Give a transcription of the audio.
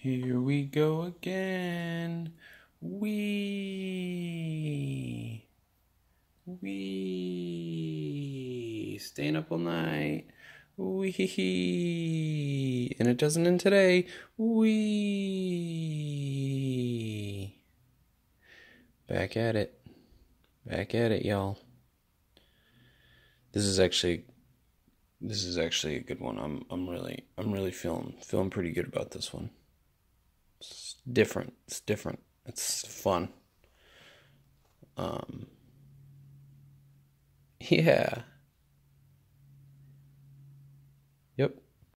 Here we go again. We we staying up all night. We and it doesn't end today. We back at it. Back at it, y'all. This is actually this is actually a good one. I'm I'm really I'm really feeling feeling pretty good about this one different. It's different. It's fun. Um, yeah. Yep.